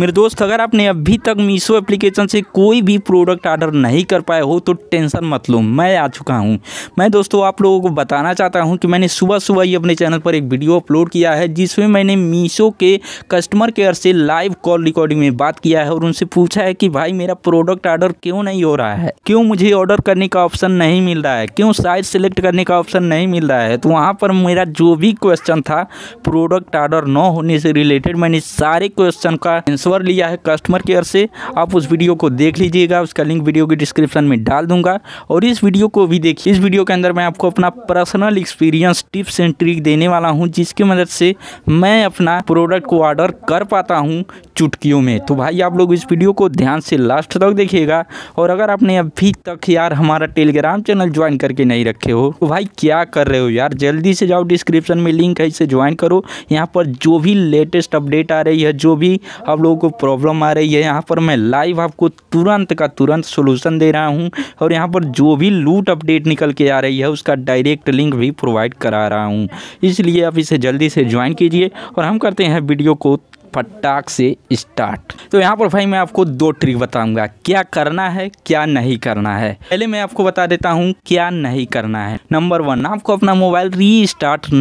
मेरे दोस्त अगर आपने अभी तक मीशो एप्लीकेशन से कोई भी प्रोडक्ट ऑर्डर नहीं कर पाए हो तो टेंशन मत लो मैं आ चुका हूँ मैं दोस्तों आप लोगों को बताना चाहता हूँ कि मैंने सुबह सुबह ही अपने चैनल पर एक वीडियो अपलोड किया है जिसमें मैंने मीशो के कस्टमर केयर से लाइव कॉल रिकॉर्डिंग में बात किया है और उनसे पूछा है कि भाई मेरा प्रोडक्ट ऑर्डर क्यों नहीं हो रहा है क्यों मुझे ऑर्डर करने का ऑप्शन नहीं मिल रहा है क्यों साइज सेलेक्ट करने का ऑप्शन नहीं मिल रहा है तो वहाँ पर मेरा जो भी क्वेश्चन था प्रोडक्ट ऑर्डर न होने से रिलेटेड मैंने सारे क्वेश्चन का आंसर लिया है कस्टमर केयर से आप उस वीडियो को देख लीजिएगा उसका लिंक वीडियो के डिस्क्रिप्शन में डाल दूंगा और इस वीडियो को भी देखिए इस वीडियो के अंदर मैं आपको अपना personal experience tips and trick देने वाला हूँ जिसकी मदद से मैं अपना प्रोडक्ट को ऑर्डर कर पाता हूँ चुटकियों में तो भाई आप लोग इस वीडियो को ध्यान से लास्ट तक देखिएगा और अगर आपने अभी तक यार हमारा टेलीग्राम चैनल ज्वाइन करके नहीं रखे हो तो भाई क्या कर रहे हो यार जल्दी से जाओ डिस्क्रिप्शन में लिंक है इसे ज्वाइन करो यहाँ पर जो भी लेटेस्ट अपडेट आ रही है जो भी आप लोग लोगों को प्रॉब्लम आ रही है यहाँ पर मैं लाइव आपको तुरंत का तुरंत सोल्यूशन दे रहा हूँ और यहाँ पर जो भी लूट अपडेट निकल के आ रही है उसका डायरेक्ट लिंक भी प्रोवाइड करा रहा हूँ इसलिए आप इसे जल्दी से ज्वाइन कीजिए और हम करते हैं वीडियो को फटाक से स्टार्ट तो यहाँ पर भाई मैं आपको दो ट्रिक बताऊंगा क्या करना है क्या नहीं करना है पहले मैं आपको बता देता हूँ क्या नहीं करना है नंबर वन आपको अपना मोबाइल री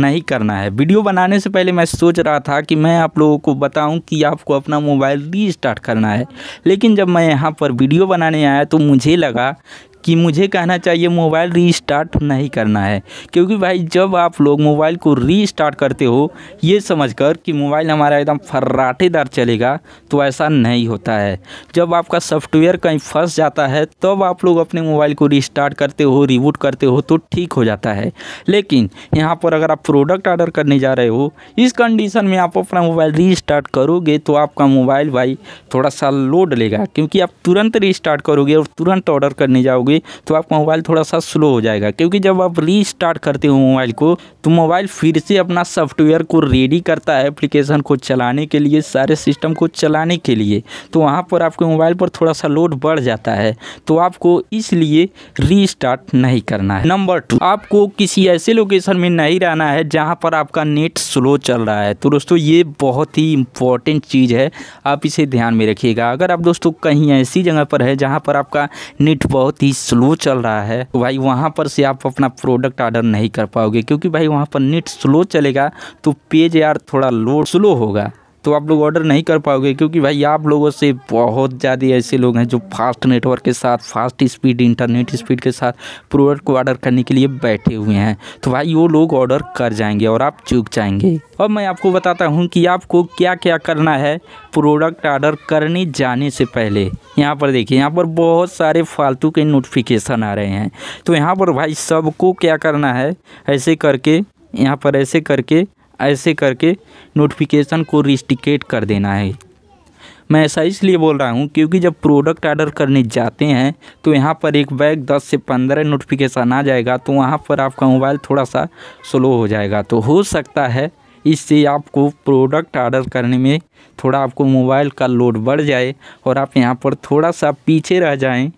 नहीं करना है वीडियो बनाने से पहले मैं सोच रहा था कि मैं आप लोगों को बताऊँ कि आपको अपना मोबाइल री करना है लेकिन जब मैं यहाँ पर वीडियो बनाने आया तो मुझे लगा कि मुझे कहना चाहिए मोबाइल रीस्टार्ट नहीं करना है क्योंकि भाई जब आप लोग मोबाइल को रीस्टार्ट करते हो ये समझकर कि मोबाइल हमारा एकदम फर्राटेदार चलेगा तो ऐसा नहीं होता है जब आपका सॉफ्टवेयर कहीं फंस जाता है तब तो आप लोग अपने मोबाइल को रिस्टार्ट करते हो रिबूट करते हो तो ठीक हो जाता है लेकिन यहाँ पर अगर आप प्रोडक्ट ऑर्डर करने जा रहे हो इस कंडीशन में आप अपना मोबाइल रीस्टार्ट करोगे तो आपका मोबाइल भाई थोड़ा सा लोड लेगा क्योंकि आप तुरंत रीस्टार्ट करोगे और तुरंत ऑर्डर करने जाओगे करोगे तो आपका मोबाइल थोड़ा सा स्लो हो जाएगा क्योंकि जब आप रीस्टार्ट करते हो मोबाइल को तो मोबाइल फिर से अपना सॉफ्टवेयर को रेडी करता है एप्लीकेशन को चलाने के लिए सारे सिस्टम को चलाने के लिए तो वहाँ पर आपके मोबाइल पर थोड़ा सा लोड बढ़ जाता है तो आपको इसलिए रीस्टार्ट नहीं करना है नंबर टू आपको किसी ऐसे लोकेशन में नहीं रहना है जहाँ पर आपका नेट स्लो चल रहा है तो दोस्तों ये बहुत ही इम्पॉर्टेंट चीज़ है आप इसे ध्यान में रखिएगा अगर आप दोस्तों कहीं ऐसी जगह पर है जहाँ पर आपका नेट बहुत ही स्लो चल रहा है तो भाई वहाँ पर से आप अपना प्रोडक्ट ऑर्डर नहीं कर पाओगे क्योंकि भाई वहाँ पर नेट स्लो चलेगा तो पेज यार थोड़ा लो स्लो होगा तो आप लोग ऑर्डर नहीं कर पाओगे क्योंकि भाई आप लोगों से बहुत ज़्यादा ऐसे लोग हैं जो फास्ट नेटवर्क के साथ फास्ट स्पीड इंटरनेट स्पीड के साथ प्रोडक्ट को ऑर्डर करने के लिए बैठे हुए हैं तो भाई वो लोग ऑर्डर कर जाएंगे और आप चूक जाएंगे अब मैं आपको बताता हूँ कि आपको क्या क्या करना है प्रोडक्ट ऑर्डर करने जाने से पहले यहाँ पर देखिए यहाँ पर बहुत सारे फालतू के नोटिफिकेशन आ रहे हैं तो यहाँ पर भाई सबको क्या करना है ऐसे करके यहाँ पर ऐसे करके ऐसे करके नोटिफिकेशन को रिस्टिकेट कर देना है मैं ऐसा इसलिए बोल रहा हूँ क्योंकि जब प्रोडक्ट ऑर्डर करने जाते हैं तो यहाँ पर एक बैग 10 से 15 नोटिफिकेशन आ जाएगा तो वहाँ पर आपका मोबाइल थोड़ा सा स्लो हो जाएगा तो हो सकता है इससे आपको प्रोडक्ट ऑर्डर करने में थोड़ा आपको मोबाइल का लोड बढ़ जाए और आप यहाँ पर थोड़ा सा पीछे रह जाएँ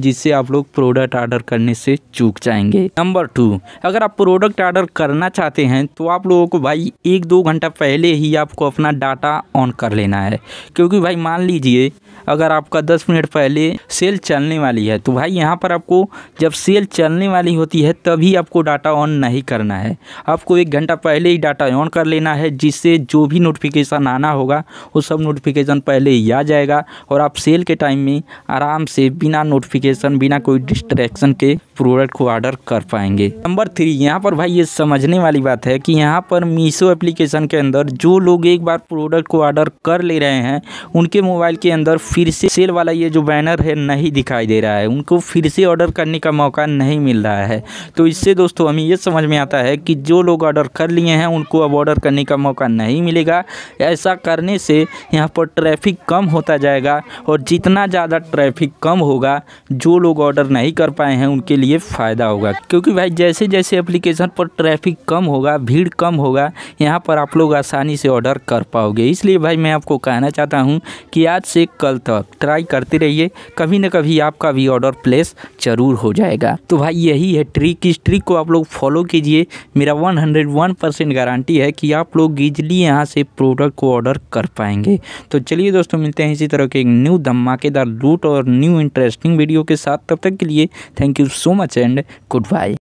जिससे आप लोग प्रोडक्ट ऑर्डर करने से चूक जाएंगे नंबर टू अगर आप प्रोडक्ट ऑर्डर करना चाहते हैं तो आप लोगों को भाई एक दो घंटा पहले ही आपको अपना डाटा ऑन कर लेना है क्योंकि भाई मान लीजिए अगर आपका 10 मिनट पहले सेल चलने वाली है तो भाई यहाँ पर आपको जब सेल चलने वाली होती है तभी आपको डाटा ऑन नहीं करना है आपको एक घंटा पहले ही डाटा ऑन कर लेना है जिससे जो भी नोटिफिकेशन आना होगा वो सब नोटिफिकेशन पहले ही आ जाएगा और आप सेल के टाइम में आराम से बिना नोटिफिकेशन बिना कोई डिस्ट्रैक्शन के प्रोडक्ट को ऑर्डर कर पाएंगे नंबर थ्री यहाँ पर भाई ये समझने वाली बात है कि यहाँ पर मीशो एप्लीकेशन के अंदर जो लोग एक बार प्रोडक्ट को ऑर्डर कर ले रहे हैं उनके मोबाइल के अंदर फिर से सेल वाला ये जो बैनर है नहीं दिखाई दे रहा है उनको फिर से ऑर्डर करने का मौका नहीं मिल रहा है तो इससे दोस्तों हमें ये समझ में आता है कि जो लोग ऑर्डर कर लिए हैं उनको अब ऑर्डर करने का मौका नहीं मिलेगा ऐसा करने से यहाँ पर ट्रैफिक कम होता जाएगा और जितना ज़्यादा ट्रैफिक कम होगा जो लोग ऑर्डर नहीं कर पाए हैं उनके लिए लिए फ़ायदा होगा क्योंकि भाई जैसे जैसे एप्लीकेशन पर ट्रैफिक कम होगा भीड़ कम होगा यहाँ पर आप लोग आसानी से ऑर्डर कर पाओगे इसलिए भाई मैं आपको कहना चाहता हूँ कि आज से कल तक ट्राई करते रहिए कभी ना कभी आपका भी ऑर्डर प्लेस ज़रूर हो जाएगा तो भाई यही है ट्रिक इस ट्रिक को आप लोग फॉलो कीजिए मेरा वन परसेंट गारंटी है कि आप लोग इजली यहाँ से प्रोडक्ट को ऑर्डर कर पाएंगे तो चलिए दोस्तों मिलते हैं इसी तरह के एक न्यू धमाकेदार लूट और न्यू इंटरेस्टिंग वीडियो के साथ तब तक के लिए thank you so much and goodbye.